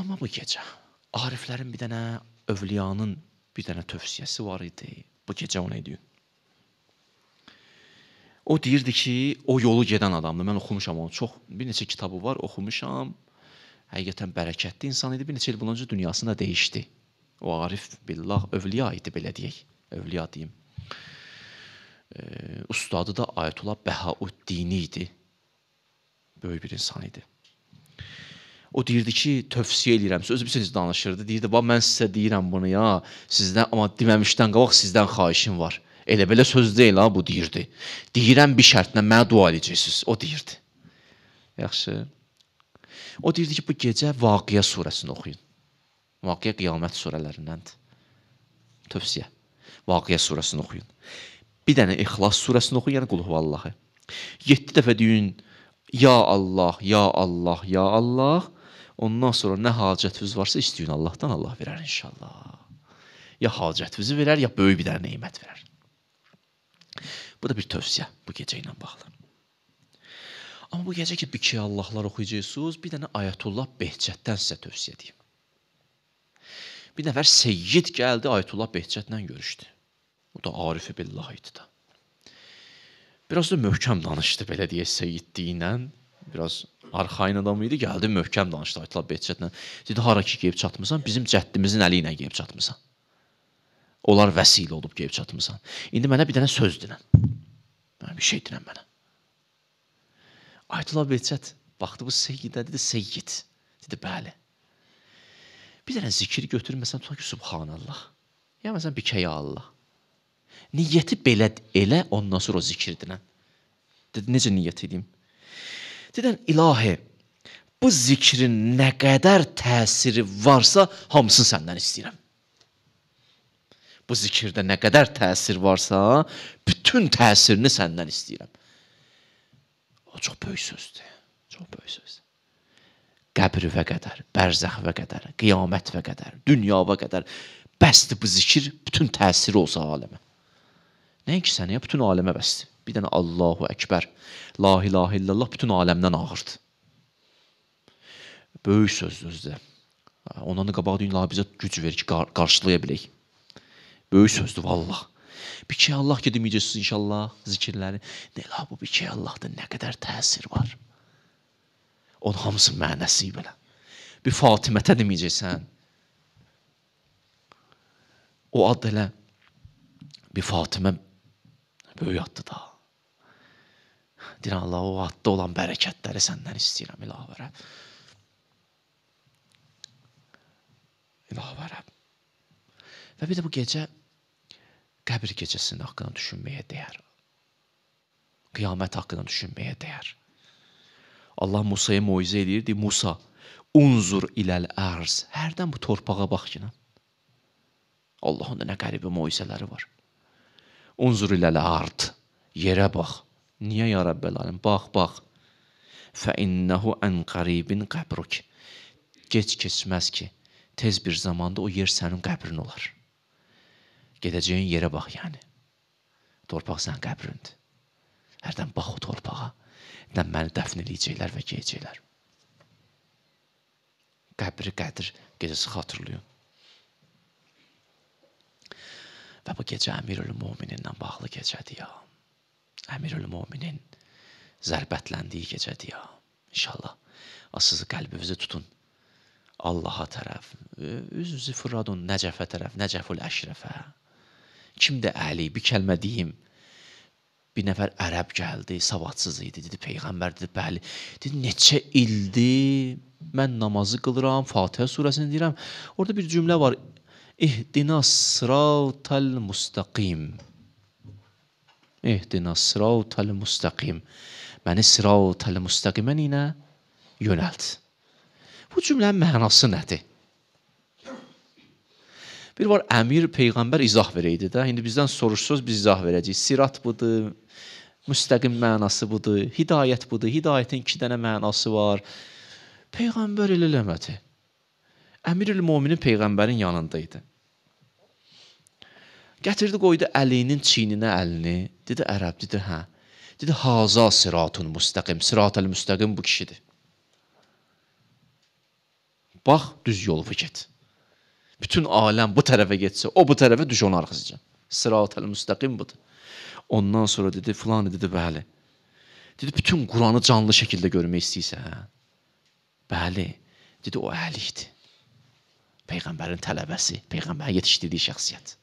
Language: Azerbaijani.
Amma bu gecə Ariflərin bir dənə övliyanın bir dənə tövsiyəsi var idi. Bu gecə ona idi. O deyirdi ki, o yolu gedən adamdır. Mən oxumuşam onu. Çox bir neçə kitabı var, oxumuşam. Həqiqətən bərəkətli insan idi. Bir neçə il bundan öncə dünyasında dəyişdi. O Arif billah övliya idi belə deyək. Övliya deyim. E, ustadı da Ayətullah Bəhaüddini idi. Böyük bir insan idi. O deyirdi ki, tövsiyə eləyirəm. Özü bilirsiniz danışırdı. Deyirdi, "Va mən sizə deyirəm bunu ya. Sizdən amma deməmişdən qabaq sizdən xahişim var." Elə belə söz deyil ha bu deyirdi. Deyirəm bir şərtlə mənə dua edəcəksiniz, o deyirdi. Yaxşı. O deyirdi ki, bu gecə Vaqiyə surəsini oxuyun. Vaqiyə qiyamət surələrindəndir. Tövsiyə. Vaqiyə surəsini oxuyun. Bir dənə İxlas surəsini oxuyun, yəni Qul huvallahı. 7 dəfə deyin: "Ya Allah, ya Allah, ya Allah." Ondan sonra nə hacətiniz varsa istəyin Allahdan, Allah verər inşallah. Ya hacətinizi verər, ya böyük bir dənə nemət verər. Bu da bir tövsiyə bu gecə ilə bağlı. Amma bu gecə ki, bir ki Allahlar oxuyacaqsınız, bir dənə Ayətullah Behçətdən sizə tövsiyə edeyim. Bir nəfər Seyyid gəldi, Ayətullah Behçətlə görüşdü. O da Arif-i Billah idi da. Biraz da möhkəm danışdı, belə deyək, Seyyidliyi ilə biraz arxain adam idi, gəldi möhkəm danışdı Aytullah Behçətlə. Dedi, hara ki gəlib çatmısan, bizim cəddimizin əli ilə gəlib çatmısan. Onlar vəsilə olub gəlib çatmısan. İndi mənə bir dənə söz dinən. Mənə bir şey dinən mənə. Aytullah Behçət baxdı bu seyyidə, dedi, seyyid. Dedi, bəli. Bir dənə zikir götür, məsələn, tutaq ki, Subhanallah. Ya məsələn, bir kəyə Allah. Niyyəti belə elə, ondan sonra zikir dinən. Dedi, necə niyyət edeyim? Dedən ilahi, bu zikrin nə qədər təsiri varsa, hamısını səndən istəyirəm. Bu zikirdə nə qədər təsir varsa, bütün təsirini səndən istəyirəm. O çox böyük sözdür. Çox böyük sözdür. Qəbrüvə qədər, bərzəxvə qədər, qiyamətvə qədər, dünyava qədər bəsdir bu zikir, bütün təsiri olsa aləmə. Nəinki sənə, bütün aləmə bəsdir. Bir dənə Allahu Əkbər, la ilahe illallah bütün aləmdən ağırdı. Böyük sözdür. Ondan da qabaq deyin, bizə güc ver ki, qar qarşılaya bilək. Böyük sözdür, vallah. Bir şey Allah ki, deməyəcəksiniz inşallah zikirləri. Nə la bu bir şey Allahda nə qədər təsir var. Onun hamısı mənəsi belə. Bir Fatimətə deməyəcəksən. O ad elə bir Fatimə böyük addı da. Deyirəm Allah, o adda olan bərəkətləri səndən istəyirəm ilahə rəbb. İlahə rəbb. Və bir də bu gecə qəbir gecəsinin haqqında düşünməyə dəyər. Qiyamət haqqında düşünməyə dəyər. Allah Musaya moizə eləyirdi, Musa, unzur iləl ərz. Hərdən bu torpağa bax ki, Allahın da nə qəribə moizələri var. Unzur iləl ard, yerə bax. Niyə ya Rəbbəl alim? Bax, bax. Fə innəhu ən qaribin qəbruk. Geç keçməz ki, tez bir zamanda o yer sənin qəbrin olar. Gedəcəyin yerə bax yəni. Torpaq sənin qəbrindir. Hərdən bax o torpağa. Dən məni dəfn eləyəcəklər və geyəcəklər. Qəbri qədir gecəsi xatırlayın. Və bu gecə əmirül müminindən bağlı gecədir ya. Əmirül-Möminin zərbətlendiyi gecədir ya. İnşallah. Asızı qəlbimizi tutun. Allaha tərəf, üz-üzü fırradun Nəcəfə tərəf, Nəcəfül Əşrəfə. Kimdə Əli, bir kəlmə deyim. Bir nəfər ərəb gəldi, savadsız idi, dedi peyğəmbər dedi, bəli. Dedi neçə ildi mən namazı qılıram, Fatihə surəsini deyirəm. Orada bir cümlə var. İhdinas sıratal mustaqim. اهدنا الصراط المستقیم məni sıratəl müstəqimə ilə yönəlt. Bu cümlənin mənası nədir? Bir var əmir peyğəmbər izah verəydi də. İndi bizdən soruşsunuz, biz izah verəcəyik. Sirat budur, müstəqim mənası budur, hidayət budur. Hidayətin 2 dənə mənası var. Peyğəmbər elə eləmədi. Əmirül Möminin peyğəmbərin yanında idi. Gətirdi qoydu əlinin çiyninə əlini. Dedi ərəb, dedi hə. Dedi haza siratun müstəqim. Siratul müstəqim bu kişidir. Bax, düz yolu get. Bütün aləm bu tərəfə getsə, o bu tərəfə düş onun arxasınca. Siratul müstəqim budur. Ondan sonra dedi filan dedi bəli. Dedi bütün Quranı canlı şəkildə görmək istəyirsə, hə. Bəli. Dedi o əli idi. Peyğəmbərin tələbəsi, peyğəmbərin yetişdirdiyi şəxsiyyət.